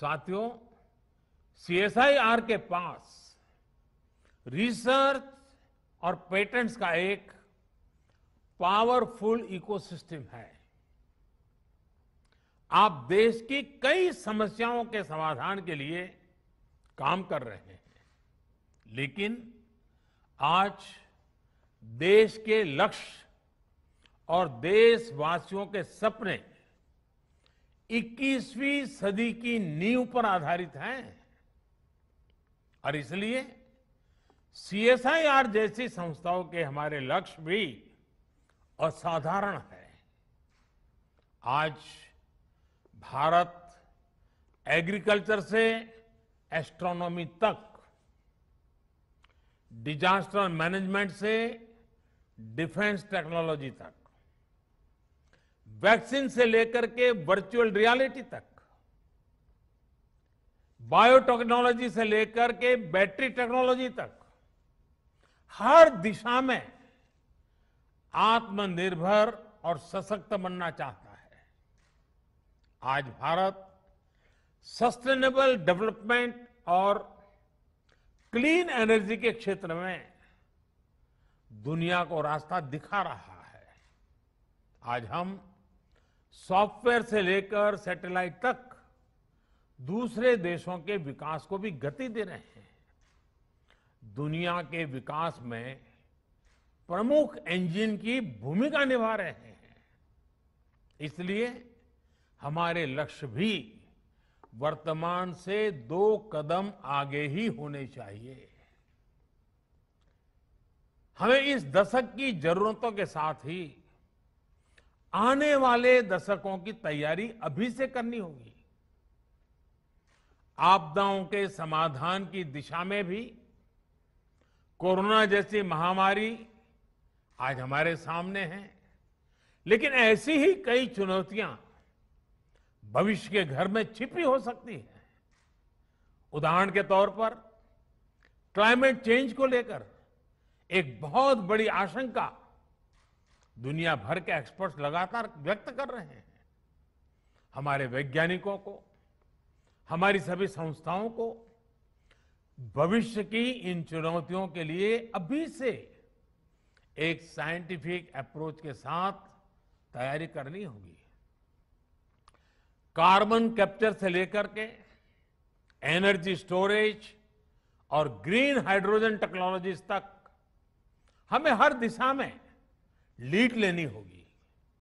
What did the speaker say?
साथियों सीएसआईआर के पास रिसर्च और पेटेंट्स का एक पावरफुल इकोसिस्टम है आप देश की कई समस्याओं के समाधान के लिए काम कर रहे हैं लेकिन आज देश के लक्ष्य और देशवासियों के सपने 21वीं सदी की नींव पर आधारित हैं और इसलिए सीएसआईआर जैसी संस्थाओं के हमारे लक्ष्य भी असाधारण है आज भारत एग्रीकल्चर से एस्ट्रोनॉमी तक डिजास्टर मैनेजमेंट से डिफेंस टेक्नोलॉजी तक वैक्सीन से लेकर के वर्चुअल रियलिटी तक बायोटेक्नोलॉजी से लेकर के बैटरी टेक्नोलॉजी तक हर दिशा में आत्मनिर्भर और सशक्त बनना चाहता है आज भारत सस्टेनेबल डेवलपमेंट और क्लीन एनर्जी के क्षेत्र में दुनिया को रास्ता दिखा रहा है आज हम सॉफ्टवेयर से लेकर सैटेलाइट तक दूसरे देशों के विकास को भी गति दे रहे हैं दुनिया के विकास में प्रमुख इंजन की भूमिका निभा रहे हैं इसलिए हमारे लक्ष्य भी वर्तमान से दो कदम आगे ही होने चाहिए हमें इस दशक की जरूरतों के साथ ही आने वाले दशकों की तैयारी अभी से करनी होगी आपदाओं के समाधान की दिशा में भी कोरोना जैसी महामारी आज हमारे सामने है लेकिन ऐसी ही कई चुनौतियां भविष्य के घर में छिपी हो सकती है उदाहरण के तौर पर क्लाइमेट चेंज को लेकर एक बहुत बड़ी आशंका दुनिया भर के एक्सपर्ट्स लगातार व्यक्त कर रहे हैं हमारे वैज्ञानिकों को हमारी सभी संस्थाओं को भविष्य की इन चुनौतियों के लिए अभी से एक साइंटिफिक अप्रोच के साथ तैयारी करनी होगी कार्बन कैप्चर से लेकर के एनर्जी स्टोरेज और ग्रीन हाइड्रोजन टेक्नोलॉजीज तक हमें हर दिशा में लीड लेनी होगी